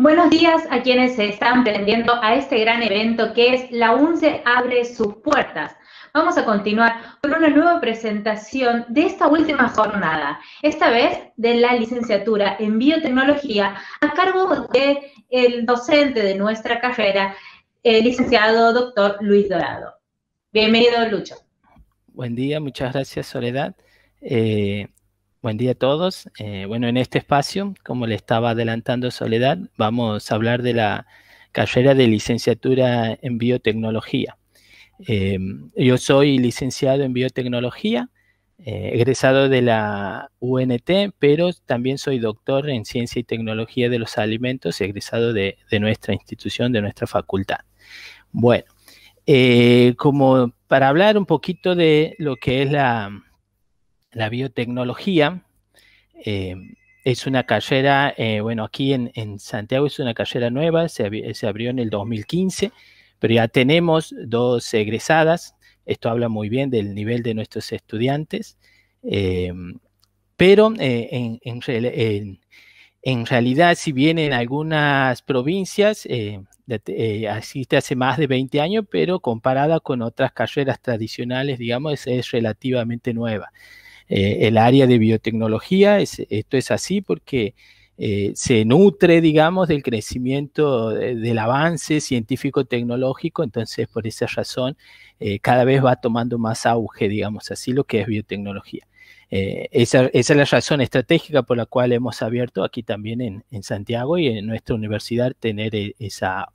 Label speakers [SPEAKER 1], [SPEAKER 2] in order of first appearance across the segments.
[SPEAKER 1] Buenos días a quienes se están prendiendo a este gran evento que es La UNCE abre sus puertas. Vamos a continuar con una nueva presentación de esta última jornada, esta vez de la licenciatura en biotecnología a cargo del docente de nuestra carrera, el licenciado doctor Luis Dorado. Bienvenido, Lucho.
[SPEAKER 2] Buen día, muchas gracias, Soledad. Eh, Buen día a todos. Eh, bueno, en este espacio, como le estaba adelantando Soledad, vamos a hablar de la carrera de licenciatura en biotecnología. Em, yo soy licenciado en biotecnología, eh, egresado de la UNT, pero también soy doctor en ciencia y tecnología de los alimentos, egresado de nuestra institución, de nuestra facultad. Bueno, eh, como para hablar un poquito de lo que es la la biotecnología eh, es una carrera, eh, bueno, aquí en, Santiago es una carrera nueva, se, abrió en el 2015, pero ya tenemos dos egresadas, esto habla muy bien del nivel de nuestros estudiantes, eh, pero en, realidad, si bien en algunas provincias, existe hace más de 20 años, pero comparada con otras carreras tradicionales, digamos, es relativamente nueva. Eh, el área de biotecnología, esto es así porque eh, se nutre, digamos, del crecimiento, del avance científico-tecnológico, entonces por esa razón eh, cada vez va tomando más auge, digamos así, lo que es biotecnología. esa, es la razón estratégica por la cual hemos abierto aquí también en, Santiago y en nuestra universidad tener esa,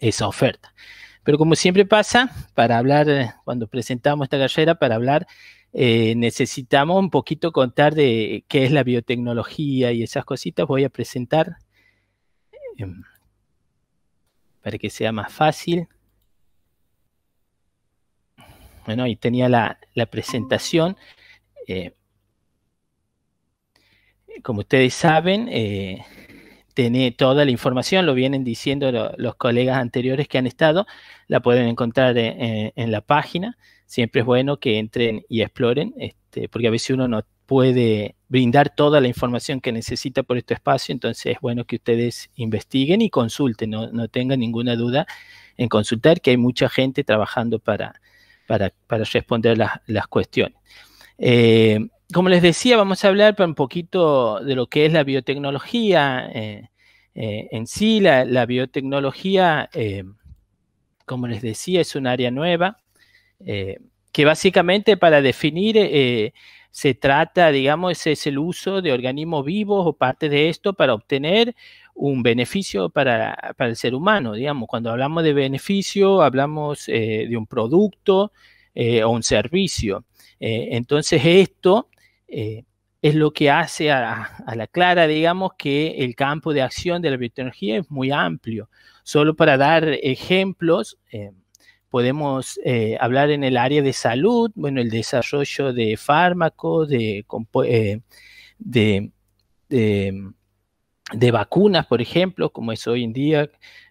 [SPEAKER 2] esa oferta. Pero como siempre pasa, para hablar, cuando presentamos esta carrera, para hablar eh, necesitamos un poquito contar de qué es la biotecnología y esas cositas. Voy a presentar em, para que sea más fácil. Bueno, ahí tenía la, presentación. Eh, como ustedes saben, eh, tiene toda la información, lo vienen diciendo los colegas anteriores que han estado, la pueden encontrar en la página siempre es bueno que entren y exploren, este, porque a veces uno no puede brindar toda la información que necesita por este espacio, entonces es bueno que ustedes investiguen y consulten, no, tengan ninguna duda en consultar, que hay mucha gente trabajando para, para, responder las, cuestiones. Eh, como les decía, vamos a hablar un poquito de lo que es la biotecnología eh, eh, en sí. la biotecnología, como les decía, es un área nueva eh, que básicamente para definir eh, se trata, digamos, es, el uso de organismos vivos o parte de esto para obtener un beneficio para, el ser humano, digamos. Cuando hablamos de beneficio, hablamos eh, de un producto o un servicio. entonces, esto es lo que hace a, a, la clara, digamos, que el campo de acción de la biotecnología es muy amplio. Solo para dar ejemplos, podemos eh, hablar en el área de salud, bueno, el desarrollo de fármacos, de, eh, de, de, vacunas, por ejemplo, como es hoy en día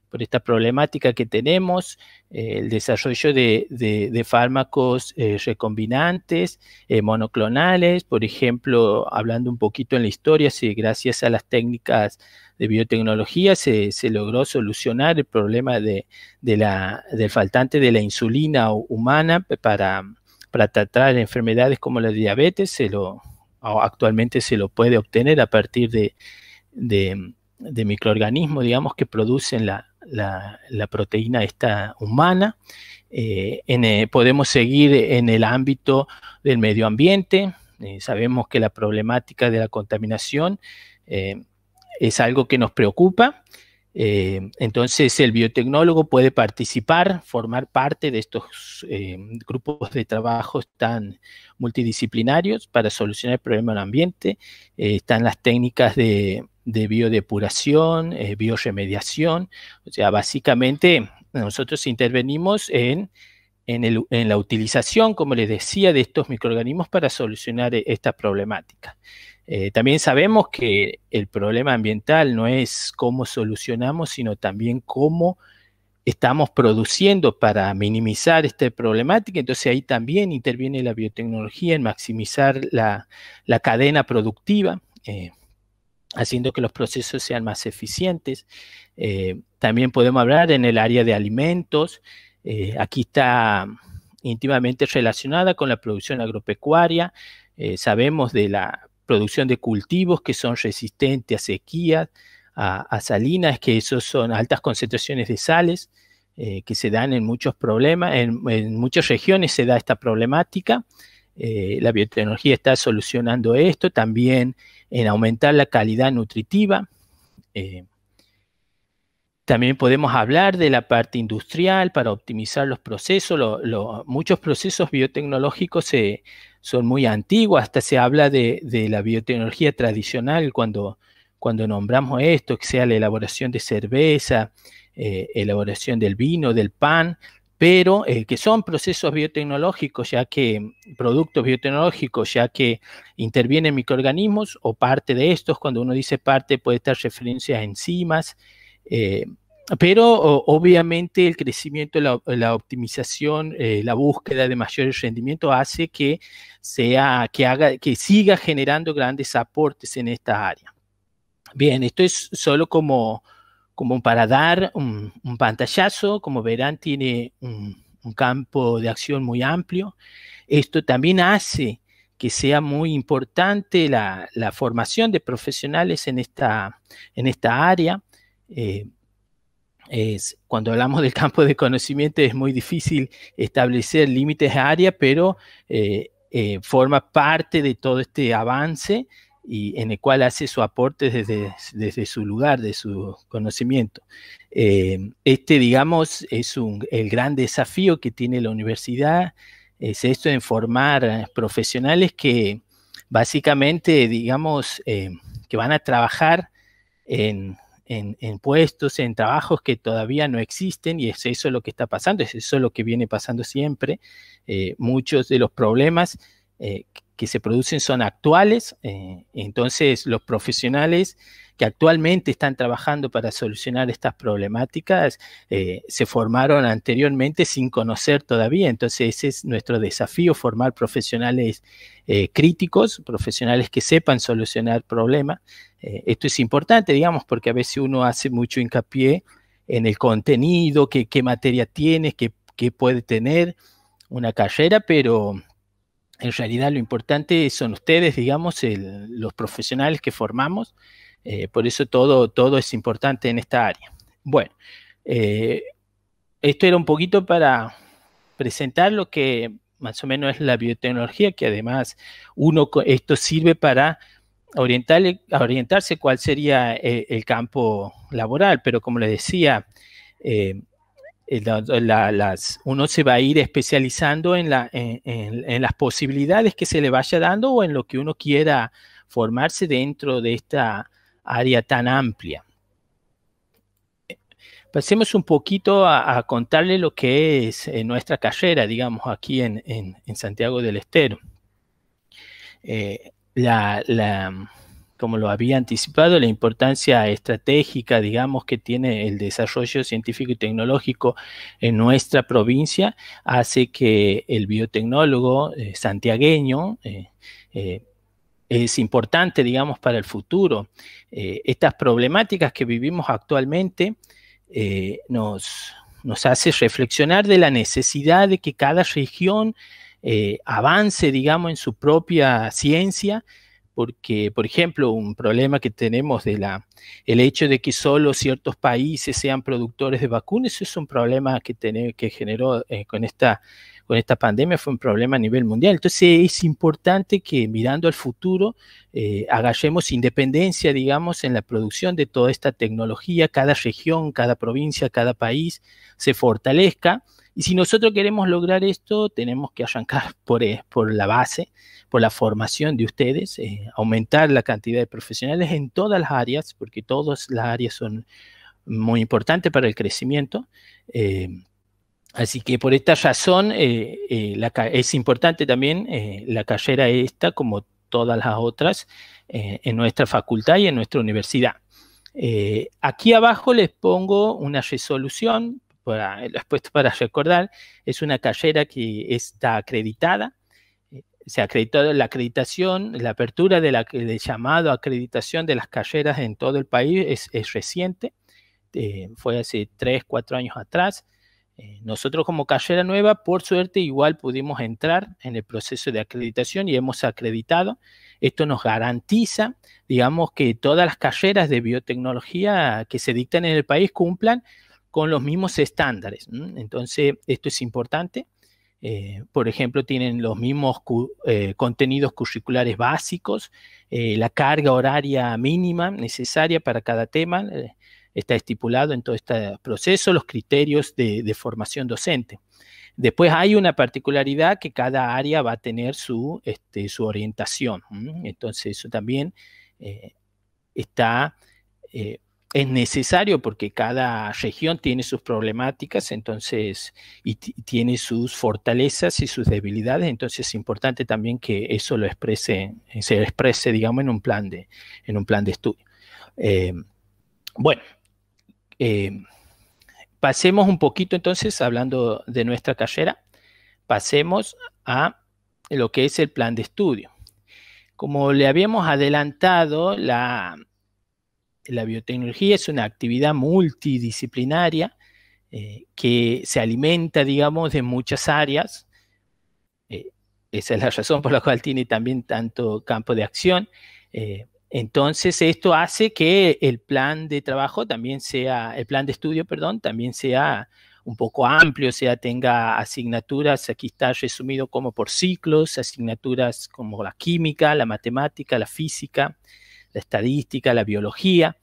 [SPEAKER 2] por esta problemática que tenemos, eh, el desarrollo de, de, fármacos eh, recombinantes, eh, monoclonales, por ejemplo, hablando un poquito en la historia, si gracias a las técnicas de biotecnología se, se logró solucionar el problema de, de la, del faltante de la insulina humana para, para tratar enfermedades como la diabetes, se lo, actualmente se lo puede obtener a partir de de microorganismos, digamos, que producen la, la, proteína está humana. Eh, eh, podemos seguir en el ámbito del medio ambiente. Eh, sabemos que la problemática de la contaminación es algo que nos preocupa. Eh, entonces, el biotecnólogo puede participar, formar parte de estos eh, grupos de trabajo tan multidisciplinarios para solucionar el problema del ambiente. Eh, están las técnicas de, biodepuración, bioremediación. O sea, básicamente nosotros intervenimos en, la utilización, como les decía, de estos microorganismos para solucionar esta problemática. Eh, también sabemos que el problema ambiental no es cómo solucionamos, sino también cómo estamos produciendo para minimizar esta problemática. Entonces ahí también interviene la biotecnología en maximizar la, cadena productiva, eh, haciendo que los procesos sean más eficientes. Eh, también podemos hablar en el área de alimentos. aquí está íntimamente relacionada con la producción agropecuaria. sabemos de la producción de cultivos que son resistentes a sequías, a, salinas, que esos son altas concentraciones de sales eh, que se dan en muchos problemas, en, muchas regiones se da esta problemática. Eh, la biotecnología está solucionando esto, también en aumentar la calidad nutritiva. Eh, también podemos hablar de la parte industrial para optimizar los procesos. muchos procesos biotecnológicos se, son muy antiguas, hasta se habla de, la biotecnología tradicional cuando, cuando nombramos esto, que sea la elaboración de cerveza, eh, elaboración del vino, del pan, pero eh, que son procesos biotecnológicos, ya que productos biotecnológicos, ya que intervienen microorganismos o parte de estos, cuando uno dice parte puede estar referencia a enzimas, eh, pero obviamente el crecimiento, la, optimización, eh, la búsqueda de mayor rendimiento hace que sea, que haga, que siga generando grandes aportes en esta área. Bien, esto es solo como, como para dar un, pantallazo. Como verán, tiene un, campo de acción muy amplio. Esto también hace que sea muy importante la, formación de profesionales en esta, en esta área. Eh, cuando hablamos del campo de conocimiento es muy difícil establecer límites de área, pero eh, eh, forma parte de todo este avance y en el cual hace su aporte desde, desde su lugar, de su conocimiento. Eh, este, digamos, es un, el gran desafío que tiene la universidad, es esto en formar profesionales que básicamente, digamos, que van a trabajar en en, puestos, en trabajos que todavía no existen y es eso lo que está pasando, es eso lo que viene pasando siempre. Eh, muchos de los problemas eh, que se producen son actuales, eh, entonces los profesionales que actualmente están trabajando para solucionar estas problemáticas eh, se formaron anteriormente sin conocer todavía. Entonces ese es nuestro desafío, formar profesionales eh, críticos, profesionales que sepan solucionar problemas. Eh, esto es importante, digamos, porque a veces uno hace mucho hincapié en el contenido, qué, materia tiene, qué, puede tener una carrera, pero en realidad lo importante son ustedes, digamos, los profesionales que formamos, eh, por eso todo, todo es importante en esta área. Bueno, eh, esto era un poquito para presentar lo que más o menos es la biotecnología, que además uno, esto sirve para orientar, orientarse cuál sería eh, el, campo laboral, pero como les decía, las, uno se va a ir especializando en, en, las posibilidades que se le vaya dando o en lo que uno quiera formarse dentro de esta área tan amplia. Pasemos un poquito a, contarle lo que es eh, nuestra carrera, digamos, aquí en, Santiago del Estero. Eh, la, como lo había anticipado, la importancia estratégica, digamos, que tiene el desarrollo científico y tecnológico en nuestra provincia hace que el biotecnólogo eh, santiagueño es importante, digamos, para el futuro. Eh, estas problemáticas que vivimos actualmente eh, nos, nos hace reflexionar de la necesidad de que cada región eh, avance, digamos, en su propia ciencia, porque, por ejemplo, un problema que tenemos de la, el hecho de que solo ciertos países sean productores de vacunas, es un problema que, que generó con esta con esta pandemia fue un problema a nivel mundial. Entonces es importante que mirando al futuro eh, hagamos independencia, digamos, en la producción de toda esta tecnología, cada región, cada provincia, cada país se fortalezca. Y si nosotros queremos lograr esto, tenemos que arrancar por, eh, por la base, por la formación de ustedes, eh, aumentar la cantidad de profesionales en todas las áreas, porque todas las áreas son muy importantes para el crecimiento. Así que por esta razón eh, eh, es importante también eh, la carrera esta, como todas las otras, en nuestra facultad y en nuestra universidad. aquí abajo les pongo una resolución, para, lo he puesto para recordar, es una carrera que está acreditada, se acreditado la acreditación, la apertura de la, del llamado acreditación de las carreras en todo el país es, es reciente, fue hace tres, cuatro años atrás, eh, nosotros como carrera nueva, por suerte, igual pudimos entrar en el proceso de acreditación y hemos acreditado. Esto nos garantiza, digamos, que todas las carreras de biotecnología que se dictan en el país cumplan con los mismos estándares. Entonces, esto es importante. Eh, por ejemplo, tienen los mismos eh, contenidos curriculares básicos, la carga horaria mínima necesaria para cada tema, está estipulado en todo este proceso los criterios de, formación docente. Después hay una particularidad que cada área va a tener su, este, orientación. Entonces eso también eh, está, eh, es necesario porque cada región tiene sus problemáticas entonces, y tiene sus fortalezas y sus debilidades. Entonces es importante también que eso lo exprese, se exprese, digamos, en un plan de, en un plan de estudio. Eh, bueno, eh, pasemos un poquito entonces, hablando de nuestra carrera, pasemos a lo que es el plan de estudio. Como le habíamos adelantado, la, la biotecnología es una actividad multidisciplinaria eh, que se alimenta, digamos, de muchas áreas. Eh, esa es la razón por la cual tiene también tanto campo de acción. Entonces, esto hace que el plan de trabajo también sea, el plan de estudio, perdón, también sea un poco amplio, o sea, tenga asignaturas, aquí está resumido como por ciclos, asignaturas como la química, la matemática, la física, la estadística, la biología,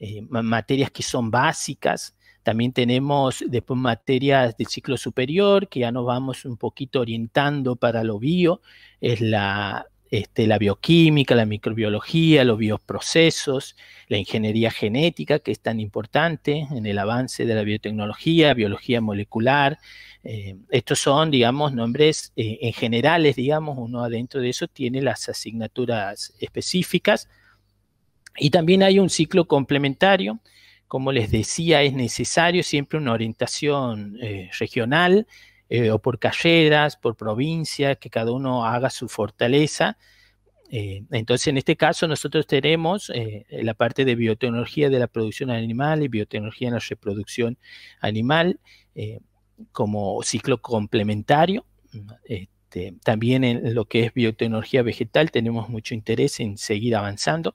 [SPEAKER 2] eh, materias que son básicas. También tenemos después materias del ciclo superior, que ya nos vamos un poquito orientando para lo bio, es la este, la bioquímica, la microbiología, los bioprocesos, la ingeniería genética, que es tan importante en el avance de la biotecnología, biología molecular. Eh, estos son, digamos, nombres eh, en generales, digamos, uno adentro de eso tiene las asignaturas específicas. Y también hay un ciclo complementario. Como les decía, es necesario siempre una orientación eh, regional eh, o por carreras, por provincias, que cada uno haga su fortaleza. Eh, entonces, en este caso, nosotros tenemos eh, la parte de biotecnología de la producción animal y biotecnología en la reproducción animal como ciclo complementario. Este, también en lo que es biotecnología vegetal tenemos mucho interés en seguir avanzando.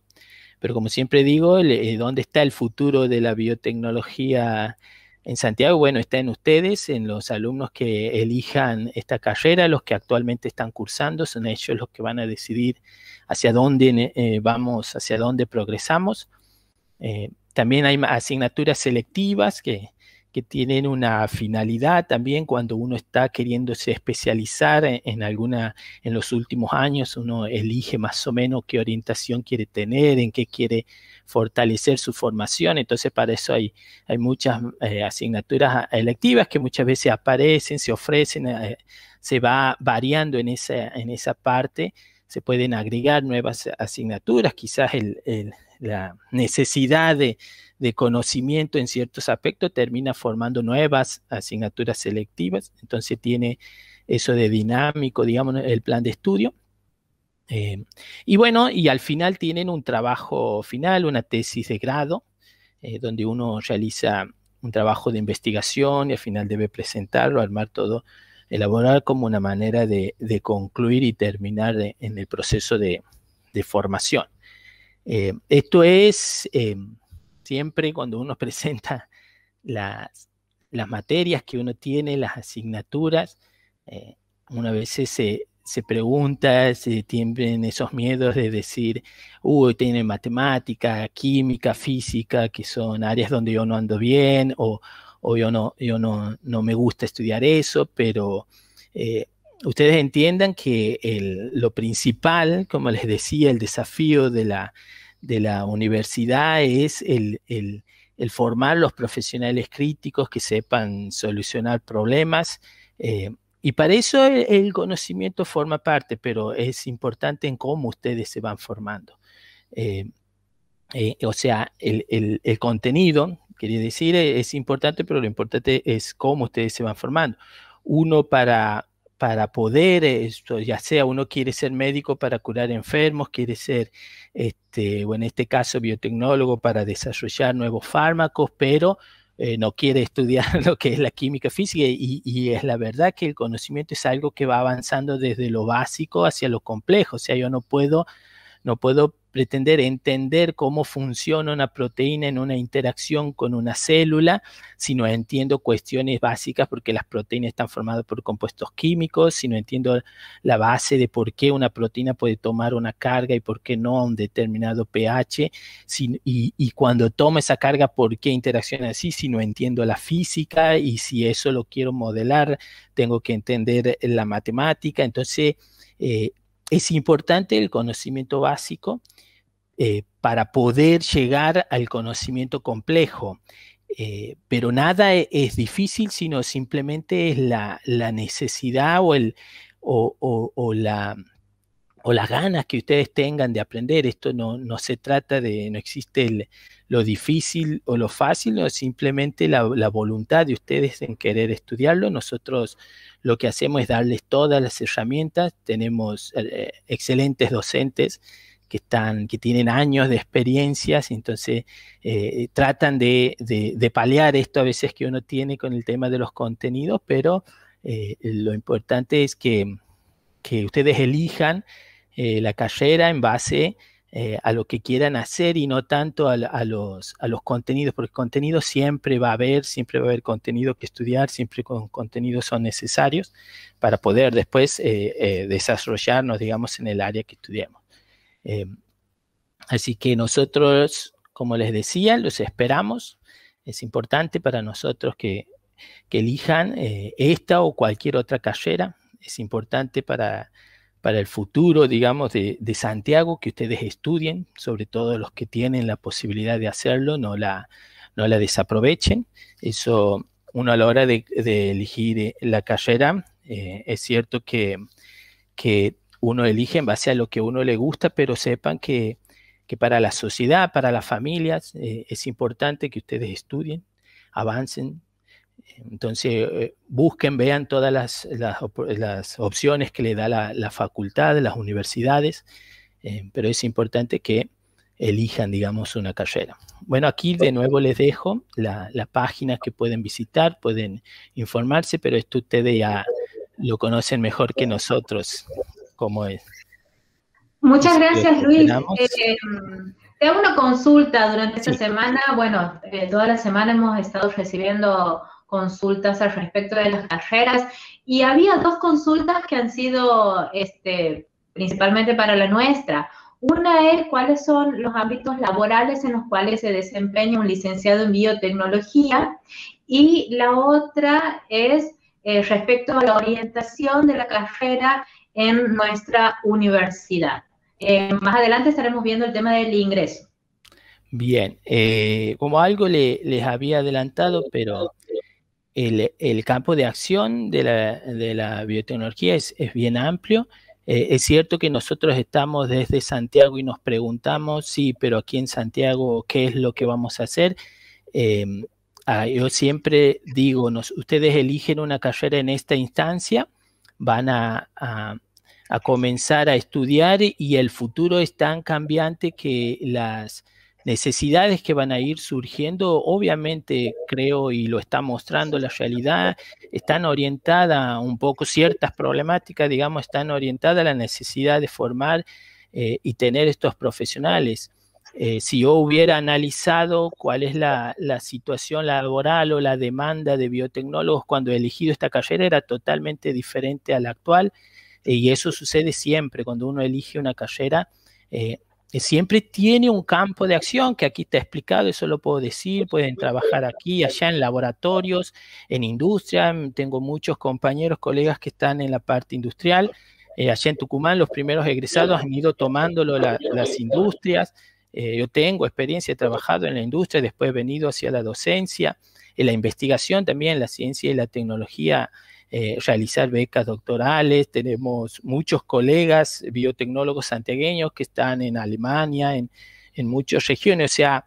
[SPEAKER 2] Pero como siempre digo, ¿dónde está el futuro de la biotecnología vegetal? en Santiago, bueno, está en ustedes, en los alumnos que elijan esta carrera, los que actualmente están cursando, son ellos los que van a decidir hacia dónde eh, eh, vamos, hacia dónde progresamos. Eh, también hay asignaturas selectivas que que tienen una finalidad también cuando uno está queriéndose especializar en, alguna, en los últimos años, uno elige más o menos qué orientación quiere tener, en qué quiere fortalecer su formación. Entonces, para eso hay, hay muchas eh, asignaturas electivas que muchas veces aparecen, se ofrecen, eh, se va variando en esa, en esa parte. Se pueden agregar nuevas asignaturas, quizás el la necesidad de, conocimiento en ciertos aspectos, termina formando nuevas asignaturas selectivas, entonces tiene eso de dinámico, digamos, el plan de estudio. Eh, y bueno, y al final tienen un trabajo final, una tesis de grado, eh, donde uno realiza un trabajo de investigación y al final debe presentarlo, armar todo, elaborar como una manera de, concluir y terminar eh, en el proceso de formación. Eh, esto es eh, siempre cuando uno presenta las, las, materias que uno tiene, las asignaturas, eh, una vez se, se pregunta, se tienen esos miedos de decir, uy, tiene matemática, química, física, que son áreas donde yo no ando bien o, o yo, no, yo no, no me gusta estudiar eso, pero ustedes entiendan que lo principal, como les decía, el desafío de la, universidad es el, formar los profesionales críticos que sepan solucionar problemas. Eh, y para eso el, conocimiento forma parte, pero es importante en cómo ustedes se van formando. Eh, eh, o sea, el, contenido, quería decir, es importante, pero lo importante es cómo ustedes se van formando. Uno para para poder, esto, ya sea uno quiere ser médico para curar enfermos, quiere ser, este, o en este caso, biotecnólogo para desarrollar nuevos fármacos, pero eh, no quiere estudiar lo que es la química física y, y, es la verdad que el conocimiento es algo que va avanzando desde lo básico hacia lo complejo, o sea, yo no puedo no puedo pretender entender cómo funciona una proteína en una interacción con una célula, si no entiendo cuestiones básicas porque las proteínas están formadas por compuestos químicos, si no entiendo la base de por qué una proteína puede tomar una carga y por qué no a un determinado pH, y, cuando toma esa carga, por qué interacciona así, si no entiendo la física y si eso lo quiero modelar, tengo que entender la matemática. Entonces, eh, es importante el conocimiento básico eh, para poder llegar al conocimiento complejo. Eh, pero nada e-, es, difícil, sino simplemente es la, necesidad o, la, o las ganas que ustedes tengan de aprender. Esto no, no se trata de, no existe el, lo difícil o lo fácil, o simplemente la, voluntad de ustedes en querer estudiarlo. Nosotros lo que hacemos es darles todas las herramientas. Tenemos eh, eh, excelentes docentes que, están, que tienen años de experiencias, entonces eh, tratan de, paliar esto a veces que uno tiene con el tema de los contenidos, pero lo importante es que, ustedes elijan la carrera en base eh, a lo que quieran hacer y no tanto a, los, contenidos, porque contenido siempre va a haber, siempre va a haber contenido que estudiar, siempre con contenidos son necesarios para poder después eh, eh, desarrollarnos, digamos, en el área que estudiamos. así que nosotros, como les decía, los esperamos. Es importante para nosotros que, que elijan esta o cualquier otra carrera. Es importante para para el futuro, digamos, de, Santiago, que ustedes estudien, sobre todo los que tienen la posibilidad de hacerlo, no la, no la desaprovechen. Eso, uno a la hora de, elegir la carrera, eh, es cierto que, que, uno elige en base a lo que uno le gusta, pero sepan que, para la sociedad, para las familias, eh, es importante que ustedes estudien, avancen, entonces, eh, busquen, vean todas las, opciones que le da la, facultad, las universidades, eh, pero es importante que elijan, digamos, una carrera. Bueno, aquí de nuevo les dejo la, página que pueden visitar, pueden informarse, pero esto ustedes ya lo conocen mejor que nosotros, como es.
[SPEAKER 1] Muchas gracias, Luis. Eh, te una consulta durante esta semana. Bueno, toda la semana hemos estado recibiendo consultas al respecto de las carreras y había dos consultas que han sido este, principalmente para la nuestra. Una es cuáles son los ámbitos laborales en los cuales se desempeña un licenciado en biotecnología y la otra es eh, respecto a la orientación de la carrera en nuestra universidad. Eh, más adelante estaremos viendo el tema del ingreso.
[SPEAKER 2] Bien, eh, como algo les había adelantado, pero el, campo de acción de la, biotecnología es, bien amplio. Eh, es cierto que nosotros estamos desde Santiago y nos preguntamos, sí, pero aquí en Santiago, ¿qué es lo que vamos a hacer? Em, ah, yo siempre digo, nos, ustedes eligen una carrera en esta instancia, van a, a comenzar a estudiar y el futuro es tan cambiante que las, necesidades que van a ir surgiendo, obviamente creo y lo está mostrando la realidad, están orientadas un poco, ciertas problemáticas, digamos, están orientadas a la necesidad de formar eh, y tener estos profesionales. Eh, si yo hubiera analizado cuál es la, situación laboral o la demanda de biotecnólogos cuando he elegido esta carrera era totalmente diferente a la actual eh, y eso sucede siempre cuando uno elige una carrera siempre tiene un campo de acción que aquí está explicado, eso lo puedo decir, pueden trabajar aquí, allá en laboratorios, en industria, mm, tengo muchos compañeros, colegas que están en la parte industrial, eh, allá en Tucumán los primeros egresados han ido tomándolo las industrias, eh, yo tengo experiencia, he trabajado en la industria, después he venido hacia la docencia, en la investigación también, la ciencia y la tecnología eh, realizar becas doctorales, tenemos muchos colegas biotecnólogos santiagueños que están en Alemania, en, muchas regiones, o sea,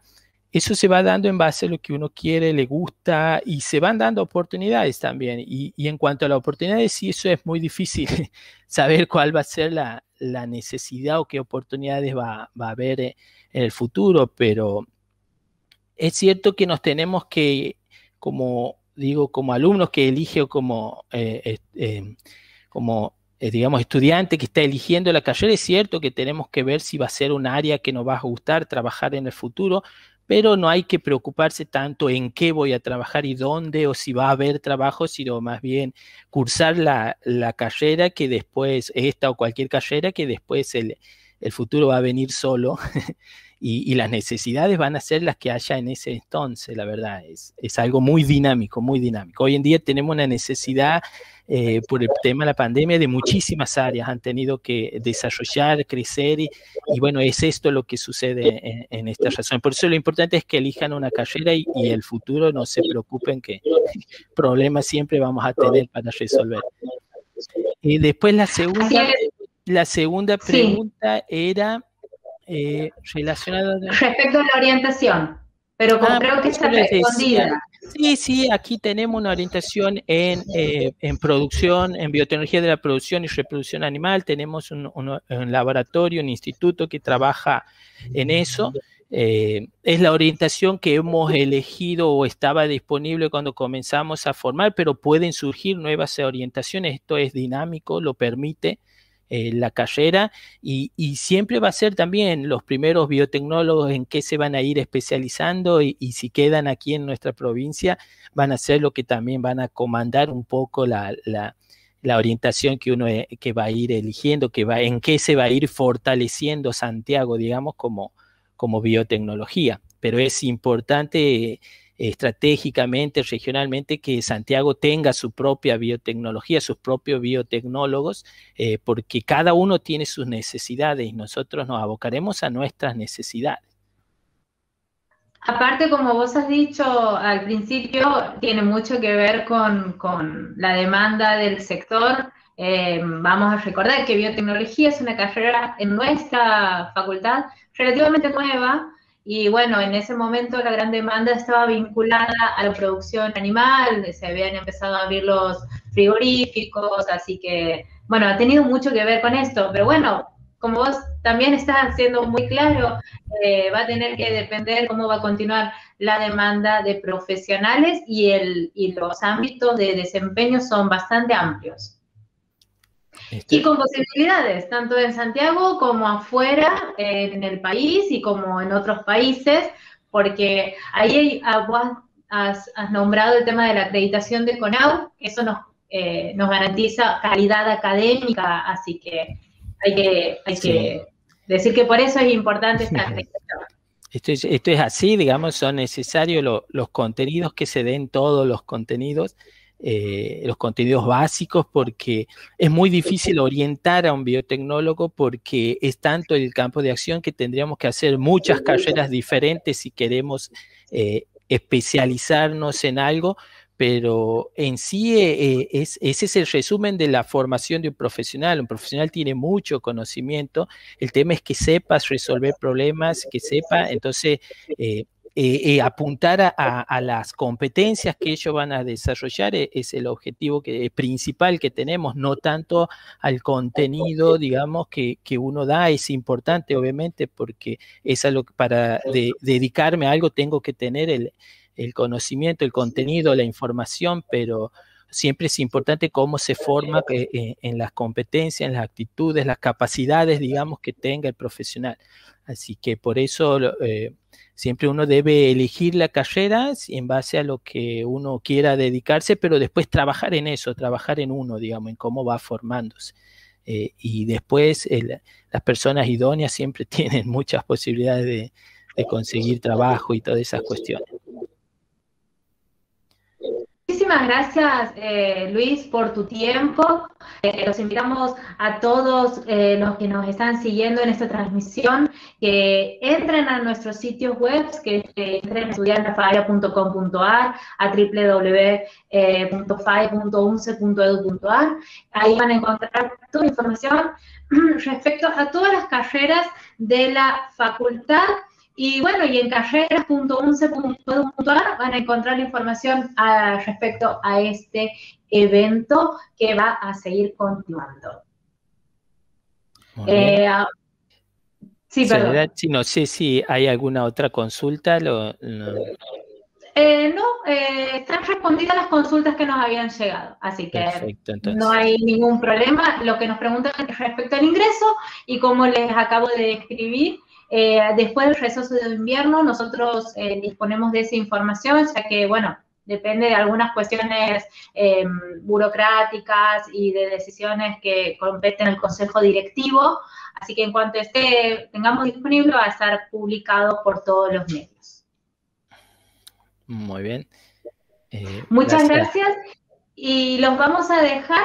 [SPEAKER 2] eso se va dando en base a lo que uno quiere, le gusta y se van dando oportunidades también. Y, en cuanto a las oportunidades, sí, eso es muy difícil saber cuál va a ser la, necesidad o qué oportunidades va, va, a haber eh, en el futuro, pero es cierto que nos tenemos que como digo, como alumnos que elige o como, eh, eh, eh, digamos, estudiante que está eligiendo la carrera, es cierto que tenemos que ver si va a ser un área que nos va a gustar trabajar en el futuro, pero no hay que preocuparse tanto en qué voy a trabajar y dónde o si va a haber trabajo, sino más bien cursar la, carrera que después, esta o cualquier carrera que después el, el futuro va a venir solo y, las necesidades van a ser las que haya en ese entonces, la verdad, es, es algo muy dinámico, muy dinámico. Hoy en día tenemos una necesidad eh, por el tema de la pandemia de muchísimas áreas, han tenido que desarrollar, crecer y, bueno, es esto lo que sucede en, esta razón. Por eso lo importante es que elijan una carrera y, el futuro no se preocupen que problemas siempre vamos a tener para resolver. Y después la segunda, la segunda pregunta era eh, relacionado.
[SPEAKER 1] Respecto a la orientación, pero ah, creo que está respondida.
[SPEAKER 2] Sí, sí, aquí tenemos una orientación eh, en, producción, en biotecnología de la producción y reproducción animal. Tenemos un, laboratorio, un instituto que trabaja en eso. Eh, es la orientación que hemos elegido o estaba disponible cuando comenzamos a formar, pero pueden surgir nuevas orientaciones. Esto es dinámico, lo permite eh, la carrera y, siempre va a ser también los primeros biotecnólogos en qué se van a ir especializando y, si quedan aquí en nuestra provincia van a ser lo que también van a comandar un poco la, orientación que uno eh, que va a ir eligiendo, que va, en qué se va a ir fortaleciendo Santiago, digamos, como, como biotecnología. Pero es importante estratégicamente, regionalmente, que Santiago tenga su propia biotecnología, sus propios biotecnólogos, eh, porque cada uno tiene sus necesidades y nosotros nos abocaremos a nuestras necesidades.
[SPEAKER 1] Aparte, como vos has dicho al principio, tiene mucho que ver con, la demanda del sector. Eh, vamos a recordar que biotecnología es una carrera en nuestra facultad relativamente nueva, y bueno, en ese momento la gran demanda estaba vinculada a la producción animal, se habían empezado a abrir los frigoríficos, así que, bueno, ha tenido mucho que ver con esto, pero bueno, como vos también estás haciendo muy claro, eh, va a tener que depender cómo va a continuar la demanda de profesionales y, el, y los ámbitos de desempeño son bastante amplios. Este, y con posibilidades, tanto en Santiago como afuera, eh, en el país y como en otros países, porque ahí ah, has, nombrado el tema de la acreditación de CONAU, eso nos, eh, nos garantiza calidad académica, así que hay que, hay que decir que por eso es importante esta acreditación.
[SPEAKER 2] Esto es, así, digamos, son necesarios los contenidos que se den, todos los contenidos, eh, los contenidos básicos porque es muy difícil orientar a un biotecnólogo porque es tanto el campo de acción que tendríamos que hacer muchas carreras diferentes si queremos eh, especializarnos en algo, pero en sí eh, ese es el resumen de la formación de un profesional. Un profesional tiene mucho conocimiento, el tema es que sepas resolver problemas, que sepa, entonces y eh, eh, apuntar a, las competencias que ellos van a desarrollar e, es, el objetivo que, principal que tenemos, no tanto al contenido, digamos, que, que uno da, es importante, obviamente, porque es algo para dedicarme a algo tengo que tener el, conocimiento, el contenido, la información, pero siempre es importante cómo se forma eh, en las competencias, en las actitudes, las capacidades, digamos, que tenga el profesional. Así que por eso eh, siempre uno debe elegir la carrera en base a lo que uno quiera dedicarse, pero después trabajar en eso, trabajar en uno, digamos, en cómo va formándose. Eh, y después las personas idóneas siempre tienen muchas posibilidades de conseguir trabajo y todas esas cuestiones.
[SPEAKER 1] Muchísimas gracias, eh, Luis, por tu tiempo. Eh, los invitamos a todos eh, los que nos están siguiendo en esta transmisión que entren a nuestros sitios web, que entren a a www.fai.unce.edu.ar, Ahí van a encontrar toda la información respecto a todas las carreras de la facultad y bueno, y en carreras.unce.edu.ar van a encontrar la información respecto a este evento que va a seguir continuando. Eh, ah, sí, perdón.
[SPEAKER 2] no sé si hay alguna otra consulta. Eh,
[SPEAKER 1] no, eh, están respondidas las consultas que nos habían llegado, así que no hay ningún problema. Lo que nos preguntan es respecto al ingreso y como les acabo de describir, eh, después del receso de invierno, nosotros eh, disponemos de esa información, ya que, bueno, depende de algunas cuestiones em, burocráticas y de decisiones que competen al Consejo Directivo. Así que en cuanto esté, tengamos disponible, va a estar publicado por todos los medios.
[SPEAKER 2] Muy bien.
[SPEAKER 1] Eh, Muchas gracias y los vamos a dejar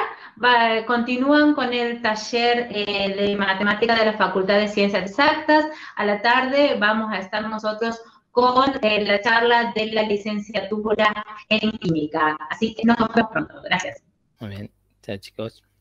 [SPEAKER 1] continúan con el taller eh, de matemática de la Facultad de Ciencias Exactas. A la tarde vamos a estar nosotros con eh, la charla de la licenciatura en química. Así que nos vemos pronto. Gracias. Muy bien. Chao, chicos.